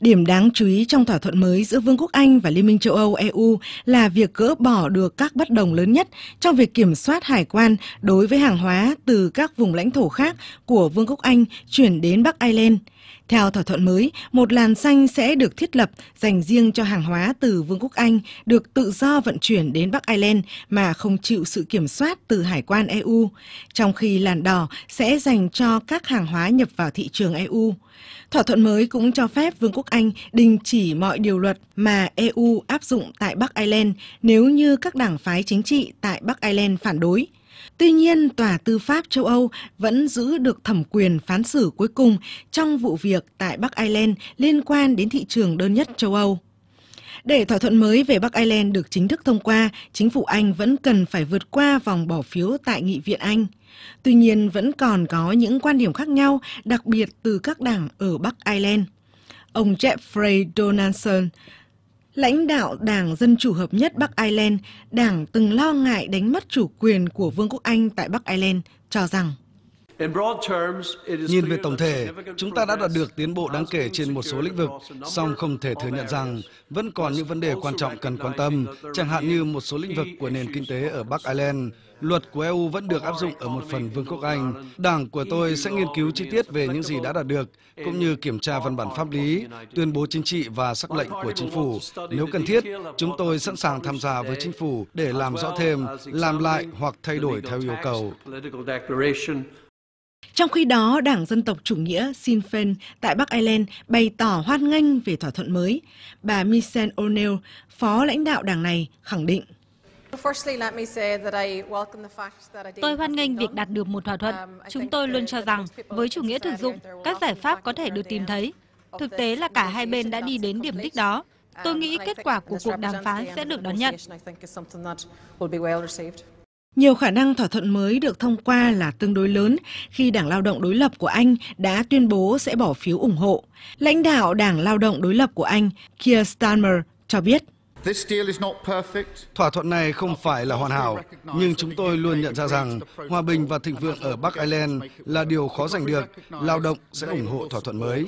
Điểm đáng chú ý trong thỏa thuận mới giữa Vương quốc Anh và Liên minh châu Âu EU là việc gỡ bỏ được các bất đồng lớn nhất trong việc kiểm soát hải quan đối với hàng hóa từ các vùng lãnh thổ khác của Vương quốc Anh chuyển đến Bắc Ireland – theo thỏa thuận mới, một làn xanh sẽ được thiết lập dành riêng cho hàng hóa từ Vương quốc Anh được tự do vận chuyển đến Bắc Ireland mà không chịu sự kiểm soát từ hải quan EU, trong khi làn đỏ sẽ dành cho các hàng hóa nhập vào thị trường EU. Thỏa thuận mới cũng cho phép Vương quốc Anh đình chỉ mọi điều luật mà EU áp dụng tại Bắc Ireland nếu như các đảng phái chính trị tại Bắc Ireland phản đối – Tuy nhiên, Tòa Tư pháp châu Âu vẫn giữ được thẩm quyền phán xử cuối cùng trong vụ việc tại Bắc Ireland liên quan đến thị trường đơn nhất châu Âu. Để thỏa thuận mới về Bắc Ireland được chính thức thông qua, chính phủ Anh vẫn cần phải vượt qua vòng bỏ phiếu tại Nghị viện Anh. Tuy nhiên, vẫn còn có những quan điểm khác nhau, đặc biệt từ các đảng ở Bắc Ireland. Ông Jeffrey Donaldson, Lãnh đạo Đảng Dân Chủ Hợp nhất Bắc Ireland, đảng từng lo ngại đánh mất chủ quyền của Vương quốc Anh tại Bắc Ireland, cho rằng Nhìn về tổng thể, chúng ta đã đạt được tiến bộ đáng kể trên một số lĩnh vực, song không thể thừa nhận rằng vẫn còn những vấn đề quan trọng cần quan tâm, chẳng hạn như một số lĩnh vực của nền kinh tế ở Bắc Ireland. Luật của EU vẫn được áp dụng ở một phần Vương quốc Anh. Đảng của e tôi sẽ nghiên cứu chi tiết về những gì đã đạt được, cũng như kiểm tra văn bản pháp lý, tuyên bố chính trị và sắc lệnh của chính phủ. Nếu cần thiết, chúng tôi sẵn sàng tham gia với chính phủ để làm rõ thêm, làm lại hoặc thay đổi theo yêu cầu. Trong khi đó, Đảng Dân tộc Chủ nghĩa Sinn Féin tại Bắc Ireland bày tỏ hoan nghênh về thỏa thuận mới. Bà Michelle O'Neill, phó lãnh đạo đảng này, khẳng định. Tôi hoan nghênh việc đạt được một thỏa thuận. Um, Chúng tôi luôn cho rằng với chủ nghĩa thực dụng, các giải pháp có thể được tìm thấy. Thực tế là cả hai bên đã đi đến điểm đích đó. Tôi um, nghĩ kết quả của cuộc đàm phán sẽ được đón nhận. Nhiều khả năng thỏa thuận mới được thông qua là tương đối lớn khi Đảng Lao động đối lập của Anh đã tuyên bố sẽ bỏ phiếu ủng hộ. Lãnh đạo Đảng Lao động đối lập của Anh, Keir Starmer, cho biết. Thỏa thuận này không phải là hoàn hảo, nhưng chúng tôi luôn nhận ra rằng hòa bình và thịnh vượng ở Bắc Ireland là điều khó giành được. Lao động sẽ ủng hộ thỏa thuận mới.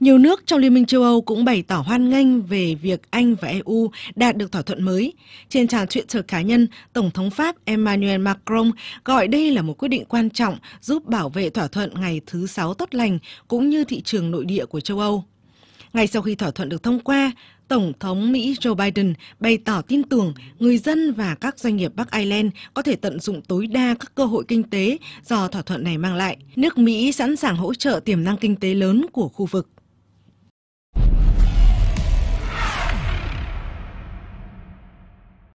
Nhiều nước trong Liên minh châu Âu cũng bày tỏ hoan nghênh về việc Anh và EU đạt được thỏa thuận mới. Trên trang Twitter cá nhân, Tổng thống Pháp Emmanuel Macron gọi đây là một quyết định quan trọng giúp bảo vệ thỏa thuận ngày thứ sáu tốt lành cũng như thị trường nội địa của châu Âu. Ngay sau khi thỏa thuận được thông qua, Tổng thống Mỹ Joe Biden bày tỏ tin tưởng người dân và các doanh nghiệp Bắc Ireland có thể tận dụng tối đa các cơ hội kinh tế do thỏa thuận này mang lại. Nước Mỹ sẵn sàng hỗ trợ tiềm năng kinh tế lớn của khu vực.